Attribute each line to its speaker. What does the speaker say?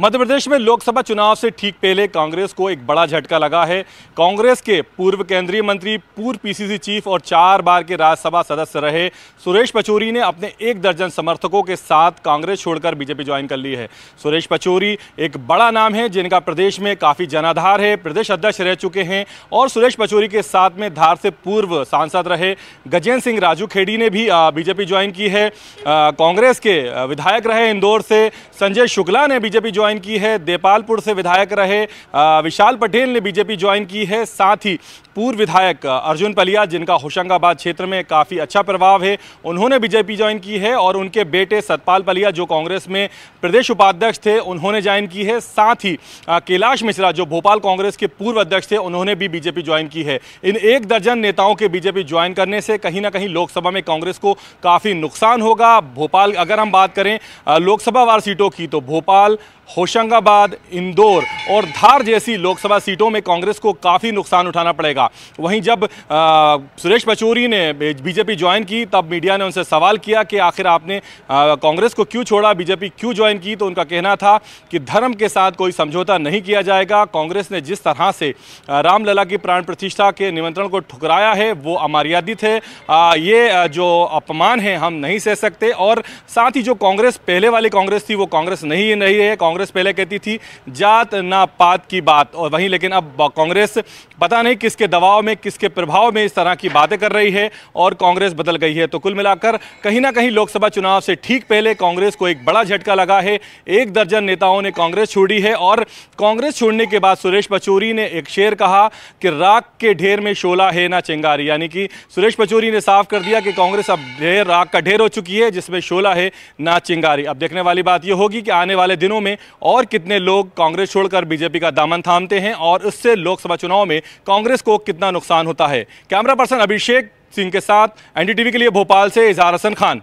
Speaker 1: मध्य प्रदेश में लोकसभा चुनाव से ठीक पहले कांग्रेस को एक बड़ा झटका लगा है कांग्रेस के पूर्व केंद्रीय मंत्री पूर्व पीसीसी चीफ और चार बार के राज्यसभा सदस्य रहे सुरेश पचौरी ने अपने एक दर्जन समर्थकों के साथ कांग्रेस छोड़कर बीजेपी ज्वाइन कर ली है सुरेश पचौरी एक बड़ा नाम है जिनका प्रदेश में काफ़ी जनाधार है प्रदेश अध्यक्ष रह चुके हैं और सुरेश पचौरी के साथ में धार से पूर्व सांसद रहे गजेंद्र सिंह राजू खेड़ी ने भी बीजेपी ज्वाइन की है कांग्रेस के विधायक रहे इंदौर से संजय शुक्ला ने बीजेपी ज्वाइन की है देपालपुर से विधायक रहे विशाल पटेल ने बीजेपी ज्वाइन की है साथ ही पूर्व विधायक अर्जुन पलिया जिनका होशंगाबाद क्षेत्र में काफ़ी अच्छा प्रभाव है उन्होंने बीजेपी ज्वाइन की है और उनके बेटे सतपाल पलिया जो कांग्रेस में प्रदेश उपाध्यक्ष थे उन्होंने ज्वाइन की है साथ ही कैलाश मिश्रा जो भोपाल कांग्रेस के पूर्व अध्यक्ष थे उन्होंने भी बीजेपी ज्वाइन की है इन एक दर्जन नेताओं के बीजेपी ज्वाइन करने से कहीं ना कहीं लोकसभा में कांग्रेस को काफ़ी नुकसान होगा भोपाल अगर हम बात करें वार सीटों की तो भोपाल होशंगाबाद इंदौर और धार जैसी लोकसभा सीटों में कांग्रेस को काफ़ी नुकसान उठाना पड़ेगा वहीं जब आ, सुरेश पचौरी ने बीजेपी ज्वाइन की तब मीडिया ने उनसे सवाल किया कि आखिर आपने कांग्रेस को क्यों छोड़ा बीजेपी क्यों ज्वाइन की तो उनका कहना था कि धर्म के साथ कोई समझौता नहीं किया जाएगा कांग्रेस ने जिस तरह से रामलला की प्राण प्रतिष्ठा के निमंत्रण को ठुकराया है वो अमर्यादित है आ, ये जो अपमान है हम नहीं सह सकते और साथ ही जो कांग्रेस पहले वाली कांग्रेस थी वो कांग्रेस नहीं नहीं है कांग्रेस कांग्रेस पहले कहती थी जात ना पात की बात और वहीं लेकिन अब कांग्रेस पता नहीं किसके दबाव में किसके प्रभाव में इस तरह की बातें कर रही है और कांग्रेस बदल गई है तो कुल मिलाकर कहीं ना कहीं लोकसभा चुनाव से ठीक पहले कांग्रेस को एक बड़ा झटका लगा है एक दर्जन नेताओं ने कांग्रेस छोड़ी है और कांग्रेस छोड़ने के बाद सुरेश पचूरी ने एक शेर कहा कि राख के ढेर में शोला है ना चिंगारी यानी कि सुरेश पचूरी ने साफ कर दिया कि कांग्रेस अब ढेर राख का ढेर हो चुकी है जिसमें शोला है ना चिंगारी अब देखने वाली बात यह होगी कि आने वाले दिनों में और कितने लोग कांग्रेस छोड़कर बीजेपी का दामन थामते हैं और उससे लोकसभा चुनाव में कांग्रेस को कितना नुकसान होता है कैमरा पर्सन अभिषेक सिंह के साथ एनडीटीवी के लिए भोपाल से इजहार हसन खान